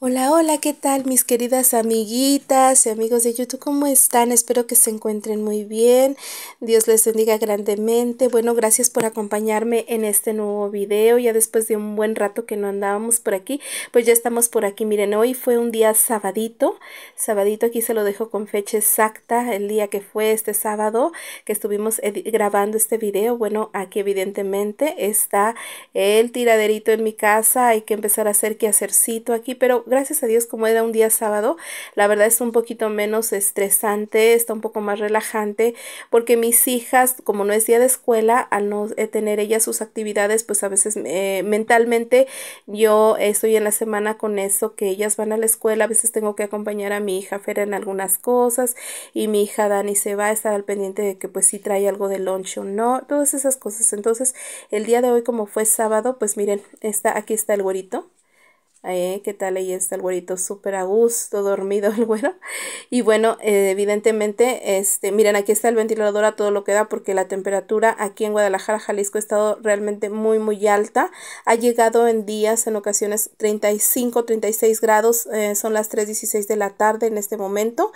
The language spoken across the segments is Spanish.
Hola, hola, ¿qué tal mis queridas amiguitas y amigos de YouTube? ¿Cómo están? Espero que se encuentren muy bien. Dios les bendiga grandemente. Bueno, gracias por acompañarme en este nuevo video. Ya después de un buen rato que no andábamos por aquí, pues ya estamos por aquí. Miren, hoy fue un día sabadito. Sabadito, aquí se lo dejo con fecha exacta, el día que fue este sábado que estuvimos grabando este video. Bueno, aquí evidentemente está el tiraderito en mi casa. Hay que empezar a hacer que aquí, pero gracias a Dios, como era un día sábado, la verdad es un poquito menos estresante, está un poco más relajante, porque mis hijas, como no es día de escuela, al no eh, tener ellas sus actividades, pues a veces eh, mentalmente yo estoy en la semana con eso, que ellas van a la escuela, a veces tengo que acompañar a mi hija Fer en algunas cosas y mi hija Dani se va a estar al pendiente de que pues si trae algo de lunch o no, todas esas cosas. Entonces, el día de hoy como fue sábado, pues miren, está, aquí está el güerito eh, ¿Qué tal? Ahí está el güerito súper a gusto, dormido el güero. Y bueno, eh, evidentemente, este, miren, aquí está el ventilador a todo lo que da porque la temperatura aquí en Guadalajara, Jalisco, ha estado realmente muy, muy alta. Ha llegado en días, en ocasiones 35, 36 grados. Eh, son las 3.16 de la tarde en este momento.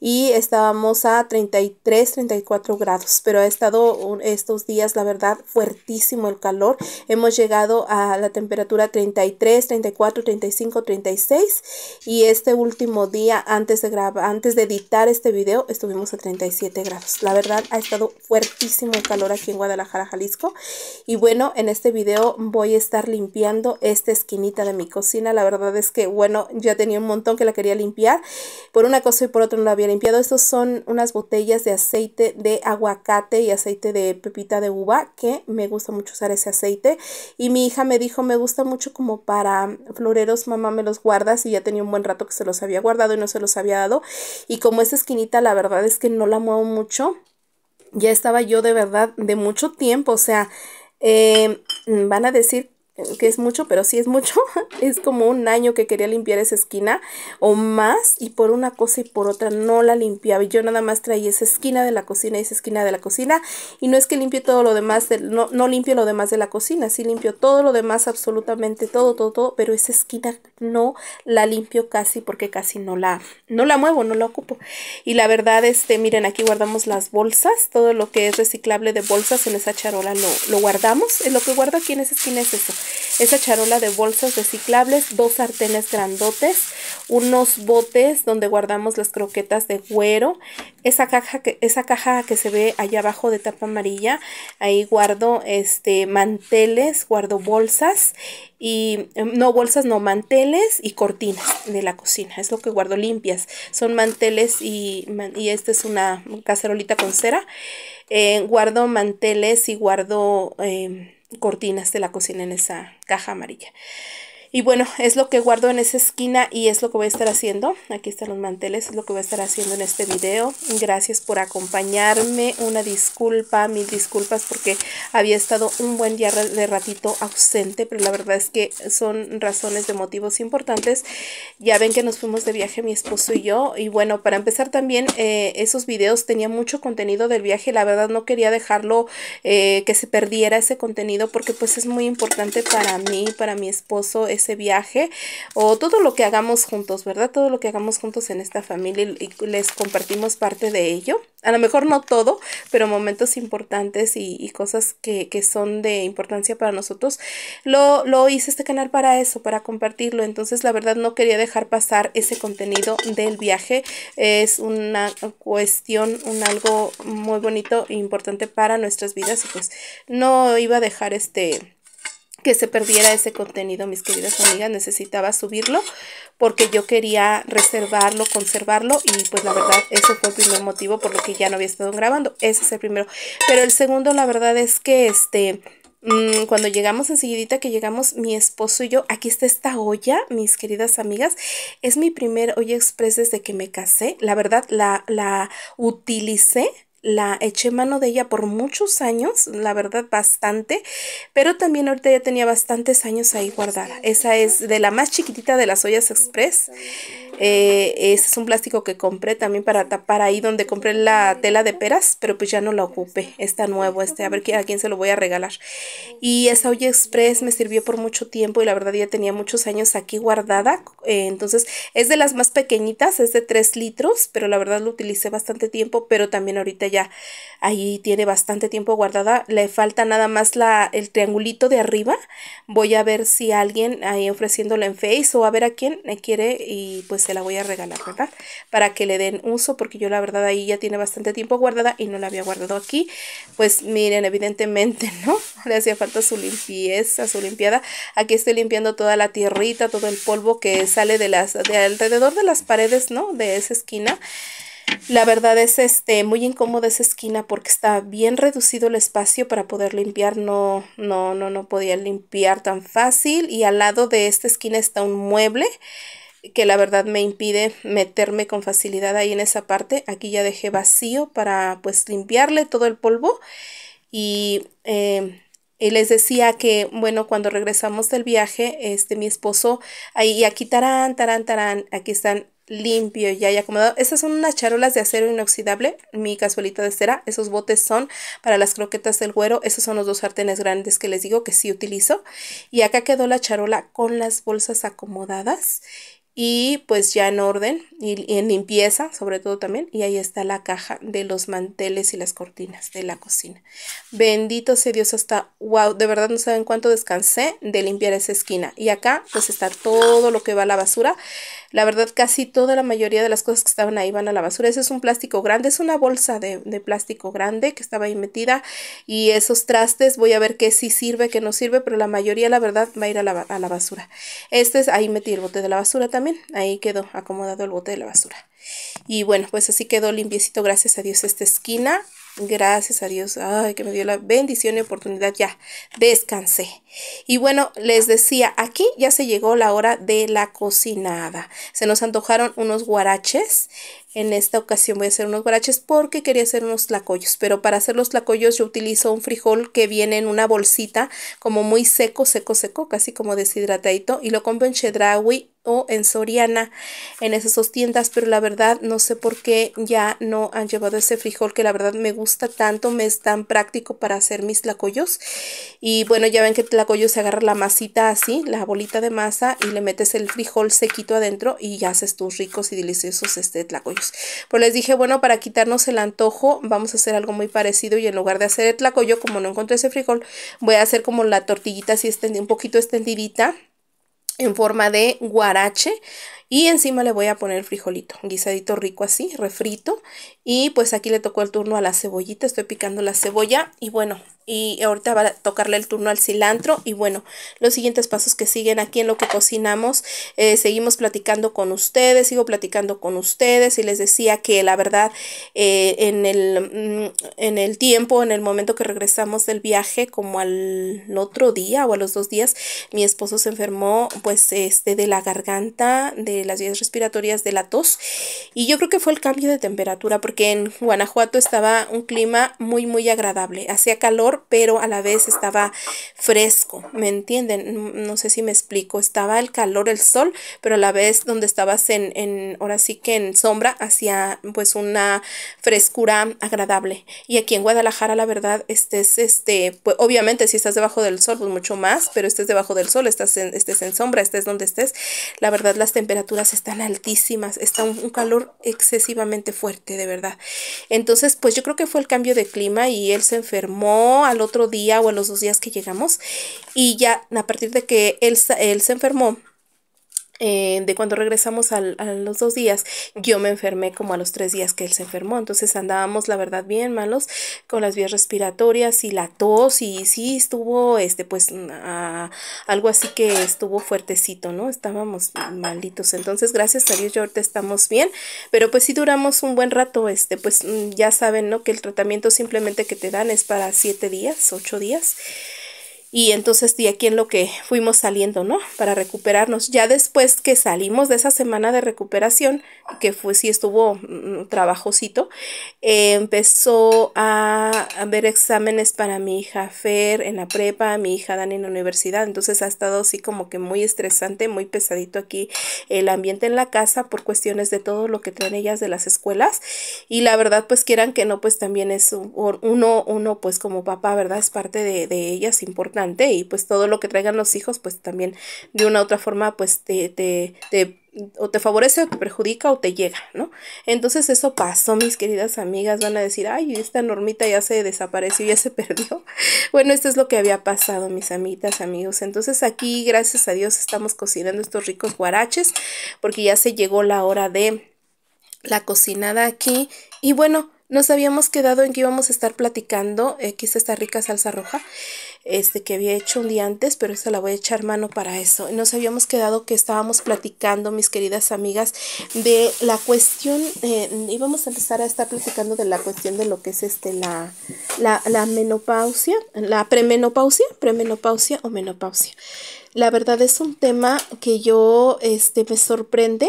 Y estábamos a 33, 34 grados. Pero ha estado estos días, la verdad, fuertísimo el calor. Hemos llegado a la temperatura 33, 34 35, 36 y este último día antes de grabar, antes de editar este video estuvimos a 37 grados. La verdad ha estado fuertísimo el calor aquí en Guadalajara, Jalisco y bueno, en este video voy a estar limpiando esta esquinita de mi cocina. La verdad es que bueno, ya tenía un montón que la quería limpiar. Por una cosa y por otra no la había limpiado. Estos son unas botellas de aceite de aguacate y aceite de pepita de uva que me gusta mucho usar ese aceite y mi hija me dijo me gusta mucho como para mamá me los guardas y ya tenía un buen rato que se los había guardado y no se los había dado y como esa esquinita la verdad es que no la muevo mucho, ya estaba yo de verdad de mucho tiempo, o sea, eh, van a decir que es mucho, pero sí es mucho, es como un año que quería limpiar esa esquina o más y por una cosa y por otra no la limpiaba. Yo nada más traía esa esquina de la cocina y esa esquina de la cocina y no es que limpie todo lo demás, no, no limpio lo demás de la cocina, sí limpio todo lo demás, absolutamente todo, todo, todo, pero esa esquina no la limpio casi porque casi no la, no la muevo, no la ocupo. Y la verdad, este, miren, aquí guardamos las bolsas, todo lo que es reciclable de bolsas en esa charola lo, lo guardamos, eh, lo que guardo aquí en esa esquina es eso esa charola de bolsas reciclables, dos sartenes grandotes, unos botes donde guardamos las croquetas de cuero. esa caja que, esa caja que se ve allá abajo de tapa amarilla, ahí guardo este manteles, guardo bolsas y em, no bolsas, no manteles y cortinas de la cocina, es lo que guardo limpias. Son manteles y, y esta es una cacerolita con cera. Eh, guardo manteles y guardo em, cortinas de la cocina en esa caja amarilla. Y bueno, es lo que guardo en esa esquina y es lo que voy a estar haciendo. Aquí están los manteles, es lo que voy a estar haciendo en este video. Gracias por acompañarme. Una disculpa, mil disculpas porque había estado un buen día de ratito ausente, pero la verdad es que son razones de motivos importantes. Ya ven que nos fuimos de viaje mi esposo y yo. Y bueno, para empezar también eh, esos videos tenían mucho contenido del viaje. La verdad no quería dejarlo eh, que se perdiera ese contenido porque pues es muy importante para mí, para mi esposo ese viaje o todo lo que hagamos juntos, ¿verdad? Todo lo que hagamos juntos en esta familia y les compartimos parte de ello. A lo mejor no todo, pero momentos importantes y, cosas que, son de importancia para nosotros. Lo, lo hice este canal para eso, para compartirlo. Entonces, la verdad, no quería dejar pasar ese contenido del viaje. Es una cuestión, un algo muy bonito e importante para nuestras vidas. Y pues no iba a dejar este que se perdiera ese contenido, mis queridas amigas, necesitaba subirlo porque yo quería reservarlo, conservarlo y pues la verdad ese fue el primer motivo por lo que ya no había estado grabando, ese es el primero. Pero el segundo la verdad es que este mm, cuando llegamos enseguidita que llegamos mi esposo y yo, aquí está esta olla, mis queridas amigas, es mi primer olla express desde que me casé, la verdad la, la utilicé la eché mano de ella por muchos años, la verdad bastante, pero también ahorita ya tenía bastantes años ahí guardada. Esa es de la más chiquitita de las ollas express este es un plástico que compré también para tapar ahí donde compré la tela de peras, pero pues ya no la ocupé. Está nuevo este, a ver a quién se lo voy a regalar. Y esa olla express me sirvió por mucho tiempo y la verdad ya tenía muchos años aquí guardada. Eh, entonces es de las más pequeñitas, es de 3 litros, pero la verdad lo utilicé bastante tiempo, pero también ahorita ya ahí tiene bastante tiempo guardada. Le falta nada más la, el triangulito de arriba. Voy a ver si alguien ahí ofreciéndolo en Face o a ver a quién eh, quiere y pues la voy a regalar, ¿verdad? Para que le den uso, porque yo la verdad ahí ya tiene bastante tiempo guardada y no la había guardado aquí. Pues miren, evidentemente, ¿no? Le hacía falta su limpieza, su limpiada. Aquí estoy limpiando toda la tierrita, todo el polvo que sale de, las, de alrededor de las paredes, ¿no? De esa esquina. La verdad es este muy incómoda esa esquina porque está bien reducido el espacio para poder limpiar, no no no no podía limpiar tan fácil y al lado de esta esquina está un mueble que la verdad me impide meterme con facilidad ahí en esa parte. Aquí ya dejé vacío para pues limpiarle todo el polvo y, em, les decía que bueno cuando regresamos del viaje este mi esposo ahí aquí tarán tarán tarán aquí están limpio ya y acomodado. Estas son unas charolas de acero inoxidable, mi cazuelita de cera. Esos botes son para las croquetas del güero. Esos son los dos sartenes grandes que les digo que sí utilizo. Y acá quedó la charola con las bolsas acomodadas y pues ya en orden y, en limpieza sobre todo también y ahí está la caja de los manteles y las cortinas de la cocina bendito sea Dios hasta wow de verdad no saben cuánto descansé de limpiar esa esquina y acá pues está todo lo que va a la basura la verdad casi toda la mayoría de las cosas que estaban ahí van a la basura ese es un plástico grande es una bolsa de, plástico grande que estaba ahí metida y esos trastes voy a ver qué sí sirve qué no sirve pero la mayoría la verdad va a ir a la, a la basura este es ahí metí el bote de la basura también ahí quedó acomodado el bote de la basura. Y bueno, pues así quedó limpiecito, gracias a Dios, esta esquina. Gracias a Dios, ay, que me dio la bendición y oportunidad, ya descansé. Y bueno, les decía, aquí ya se llegó la hora de la cocinada. Se nos antojaron unos guaraches. En esta ocasión voy a hacer unos guaraches porque quería hacer unos tlacoyos. Pero para hacer los tlacoyos yo utilizo un frijol que viene en una bolsita como muy seco, seco, seco, casi como deshidratadito. Y lo compro en chedraui o en Soriana, en esas dos tiendas, pero la verdad no sé por qué ya no han llevado ese frijol que la verdad me gusta tanto, me es tan práctico para hacer mis tlacoyos. Y bueno, ya ven que el tlacoyo se agarra la masita así, la bolita de masa y le metes el frijol sequito adentro y ya haces tus ricos y deliciosos este tlacoyos. Pues les dije, bueno, para quitarnos el antojo vamos a hacer algo muy parecido y en lugar de hacer el tlacoyo, como no encontré ese frijol, voy a hacer como la tortillita así extendida, un poquito extendidita en forma de guarache y encima le voy a poner frijolito, guisadito rico así, refrito. Y pues aquí le tocó el turno a la cebollita, estoy picando la cebolla. Y bueno, y ahorita va a tocarle el turno al cilantro. Y bueno, los siguientes pasos que siguen aquí en lo que cocinamos, eh, seguimos platicando con ustedes, sigo platicando con ustedes. Y les decía que la verdad, eh, en, el, mm, en el tiempo, en el momento que regresamos del viaje, como al otro día o a los dos días, mi esposo se enfermó pues este de la garganta, de las vías respiratorias de la tos. Y yo creo que fue el cambio de temperatura, porque en Guanajuato estaba un clima muy, muy agradable. Hacía calor, pero a la vez estaba fresco, ¿me entienden? No sé si me explico. Estaba el calor, el sol, pero a la vez donde estabas en, ahora sí que en sombra, hacía pues una frescura agradable. Y aquí en Guadalajara, la verdad, estés, este, pues, obviamente si estás debajo del sol, pues mucho más, pero estés debajo del sol, estás en, estés en sombra, estés donde estés, la verdad las temperaturas están altísimas, está un, calor excesivamente fuerte, de verdad. Entonces, pues yo creo que fue el cambio de clima y él se enfermó al otro día o a los dos días que llegamos y ya a partir de que él, él se enfermó, eh, de cuando regresamos a los dos días, yo me enfermé como a los tres días que él se enfermó. Entonces andábamos, la verdad, bien malos con las vías respiratorias y la tos y sí estuvo, este, pues, algo así que estuvo fuertecito, ¿no? Estábamos malditos. Entonces, gracias a Dios, yo ahorita estamos bien, pero pues sí duramos un buen rato, este, pues mm, ya saben, ¿no? Que el tratamiento simplemente que te dan es para siete días, ocho días. Y entonces de aquí en lo que fuimos saliendo, ¿no? Para recuperarnos. Ya después que salimos de esa semana de recuperación, que fue sí estuvo mm, mm, trabajosito, eh, empezó a Ver exámenes para mi hija Fer en la prepa, mi hija Dani en la universidad. Entonces ha estado así como que muy estresante, muy pesadito aquí el ambiente en la casa por cuestiones de todo lo que traen ellas de las escuelas. Y la verdad, pues quieran que no, pues también es uno, uno pues como papá, ¿verdad? Es parte de, de ellas, importante y pues todo lo que traigan los hijos pues también de una u otra forma pues te, te, te o te favorece o te perjudica o te llega, ¿no? Entonces eso pasó, mis queridas amigas, van a decir, ay, esta normita ya se desapareció, ya se perdió. Bueno, esto es lo que había pasado, mis amitas, amigos. Entonces aquí, gracias a Dios, estamos cocinando estos ricos guaraches porque ya se llegó la hora de la cocinada aquí. Y bueno, nos habíamos quedado en que íbamos a estar platicando, aquí eh, está esta rica salsa roja este, que había hecho un día antes, pero esta la voy a echar mano para eso. Nos habíamos quedado que estábamos platicando, mis queridas amigas, de la cuestión, eh, íbamos a empezar a estar platicando de la cuestión de lo que es este, la, la menopausia, la premenopausia, premenopausia o menopausia. La verdad es un tema que yo este, me sorprende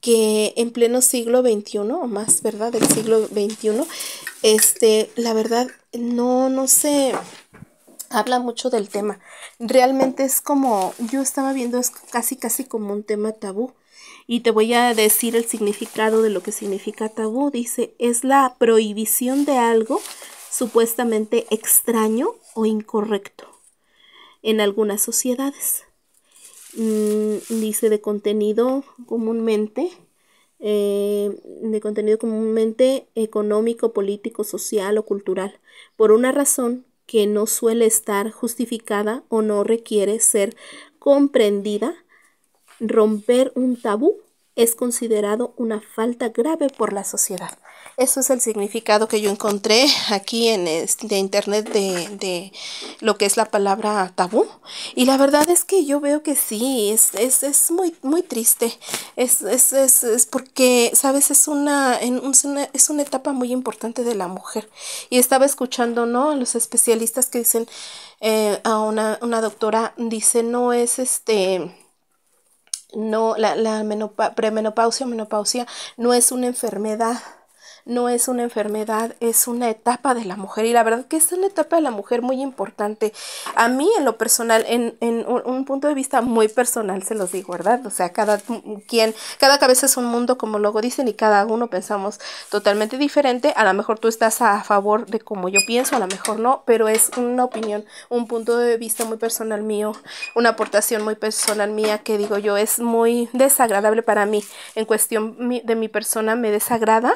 que en pleno siglo XXI, o más, ¿verdad? Del siglo XXI, este, la verdad, no, no sé, habla mucho del tema. Realmente es como, yo estaba viendo, es casi casi como un tema tabú. Y te voy a decir el significado de lo que significa tabú. Dice, es la prohibición de algo supuestamente extraño o incorrecto en algunas sociedades. Mm, dice de contenido comúnmente, eh, de contenido comúnmente económico, político, social o cultural, por una razón que no suele estar justificada o no requiere ser comprendida, romper un tabú es considerado una falta grave por la sociedad. Eso es el significado que yo encontré aquí en este, de internet de, de, lo que es la palabra tabú. Y la verdad es que yo veo que sí, es, es, es muy, muy triste. Es, es, es porque, sabes, es una, en, es una etapa muy importante de la mujer. Y estaba escuchando, ¿no? A los especialistas que dicen, eh, a una, una doctora dice, no es este no, la, la premenopausia o menopausia no es una enfermedad no es una enfermedad, es una etapa de la mujer y la verdad que es una etapa de la mujer muy importante. A mí en lo personal, en, un punto de vista muy personal, se los digo, ¿verdad? O sea, cada quien, cada cabeza es un mundo, como luego dicen, y cada uno pensamos totalmente diferente. A lo mejor tú estás a favor de como yo pienso, a lo mejor no, pero es una opinión, un punto de vista muy personal mío, una aportación muy personal mía que digo yo es muy desagradable para mí. En cuestión de mi persona me desagrada.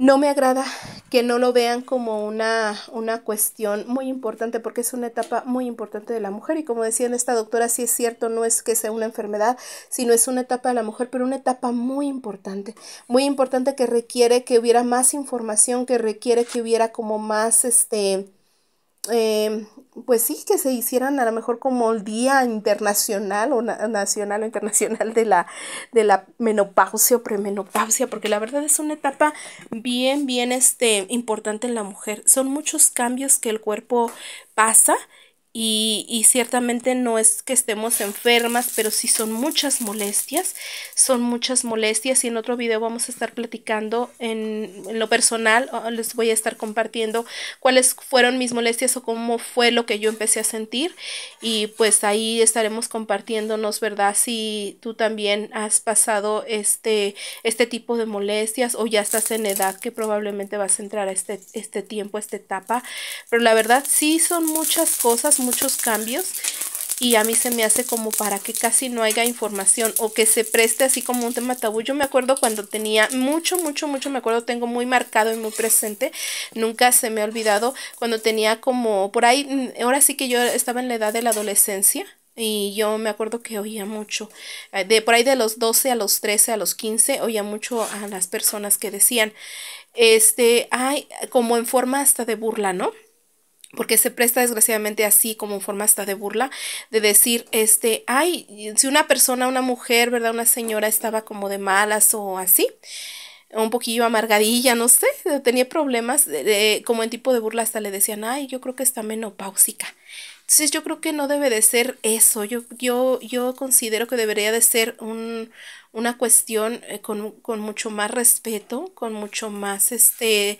No me agrada que no lo vean como una, una cuestión muy importante porque es una etapa muy importante de la mujer y como decía esta doctora, sí es cierto, no es que sea una enfermedad, sino es una etapa de la mujer, pero una etapa muy importante, muy importante que requiere que hubiera más información, que requiere que hubiera como más este Em, pues sí, que se hicieran a lo mejor como el Día Internacional o Nacional o Internacional de la, de la menopausia o premenopausia, porque la verdad es una etapa bien, bien este, importante en la mujer. Son muchos cambios que el cuerpo pasa y, y, ciertamente no es que estemos enfermas, pero sí son muchas molestias, son muchas molestias y en otro video vamos a estar platicando en, lo personal, les voy a estar compartiendo cuáles fueron mis molestias o cómo fue lo que yo empecé a sentir y pues ahí estaremos compartiéndonos, ¿verdad? Si tú también has pasado este, este tipo de molestias o ya estás en edad que probablemente vas a entrar a este, este tiempo, esta etapa, pero la verdad sí son muchas cosas, muchos cambios y a mí se me hace como para que casi no haya información o que se preste así como un tema tabú. Yo me acuerdo cuando tenía mucho, mucho, mucho, me acuerdo, tengo muy marcado y muy presente, nunca se me ha olvidado, cuando tenía como por ahí, mm, ahora sí que yo estaba en la edad de la adolescencia. Y yo me acuerdo que oía mucho, eh, de por ahí de los 12 a los 13, a los 15, oía mucho a las personas que decían, este, ay, como en forma hasta de burla, ¿no? porque se presta desgraciadamente así como forma hasta de burla, de decir, este, ay, si una persona, una mujer, ¿verdad? Una señora estaba como de malas o así, un poquillo amargadilla, no sé, tenía problemas, de, como en tipo de burla hasta le decían, ay, yo creo que está menopáusica. Entonces yo creo que no debe de ser eso, yo, yo, yo considero que debería de ser una cuestión eh, con, con mucho más respeto, con mucho más este,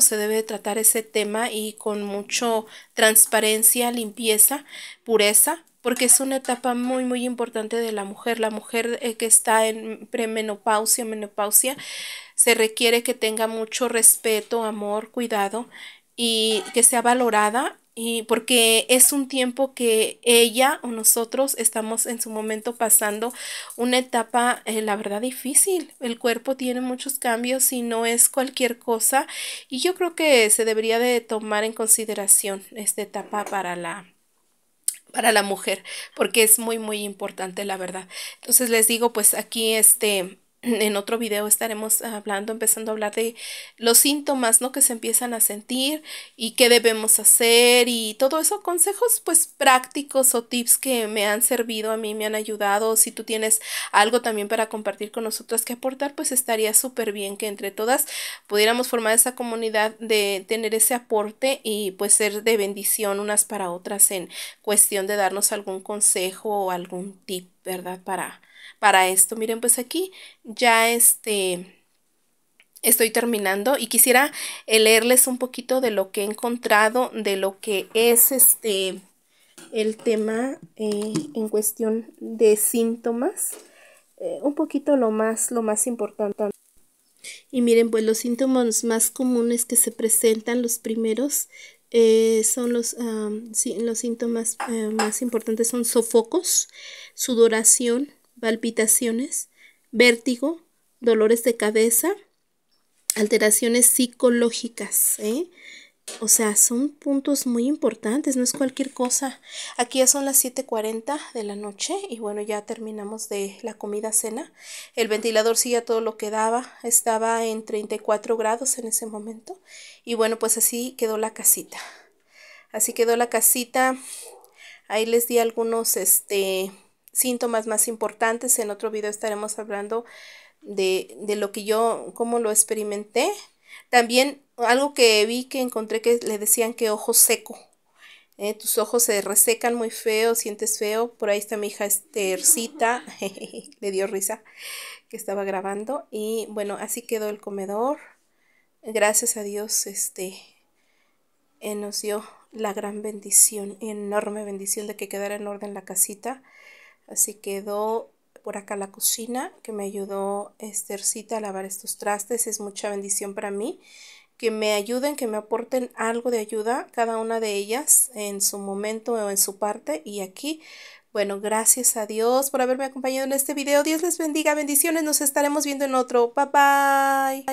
se debe tratar ese tema y con mucho transparencia, limpieza, pureza, porque es una etapa muy muy importante de la mujer. La mujer eh, que está en premenopausia, menopausia, se requiere que tenga mucho respeto, amor, cuidado y que sea valorada y porque es un tiempo que ella o nosotros estamos en su momento pasando una etapa, eh, la verdad, difícil. El cuerpo tiene muchos cambios y no es cualquier cosa. Y yo creo que se debería de tomar en consideración esta etapa para la para la mujer, porque es muy, muy importante, la verdad. Entonces les digo, pues aquí este, en otro video estaremos hablando, empezando a hablar de los síntomas, ¿no? Que se empiezan a sentir y qué debemos hacer y todo eso, consejos pues prácticos o tips que me han servido a mí, me han ayudado. Si tú tienes algo también para compartir con nosotras que aportar, pues estaría súper bien que entre todas pudiéramos formar esa comunidad de tener ese aporte y pues ser de bendición unas para otras en cuestión de darnos algún consejo o algún tip, ¿verdad? Para para esto. Miren, pues aquí ya este estoy terminando y quisiera eh, leerles un poquito de lo que he encontrado, de lo que es este el tema eh, en cuestión de síntomas. Eh, un poquito lo más, lo más importante. Y miren, pues los síntomas más comunes que se presentan, los primeros, son los, los síntomas más importantes son sofocos, sudoración, palpitaciones, vértigo, dolores de cabeza, alteraciones psicológicas. ¿eh? O sea, son puntos muy importantes, no es cualquier cosa. Aquí ya son las 7.40 de la noche y bueno, ya terminamos de la comida cena. El ventilador sí ya todo lo que daba, estaba en 34 grados en ese momento. Y bueno, pues así quedó la casita. Así quedó la casita. Ahí les di algunos, este, síntomas más importantes. En otro video estaremos hablando de, lo que yo, cómo lo experimenté. También algo que vi que encontré que le decían que ojo seco. Eh, tus ojos se resecan muy feo, sientes feo. Por ahí está mi hija Estercita, le dio risa que estaba grabando. Y bueno, así quedó el comedor. Gracias a Dios, este eh, nos dio la gran bendición, enorme bendición de que quedara en orden la casita. Así quedó por acá la cocina, que me ayudó Esthercita a lavar estos trastes. Es mucha bendición para mí que me ayuden, que me aporten algo de ayuda, cada una de ellas en su momento o en su parte. Y aquí, bueno, gracias a Dios por haberme acompañado en este video. Dios les bendiga, bendiciones, nos estaremos viendo en otro. Bye bye.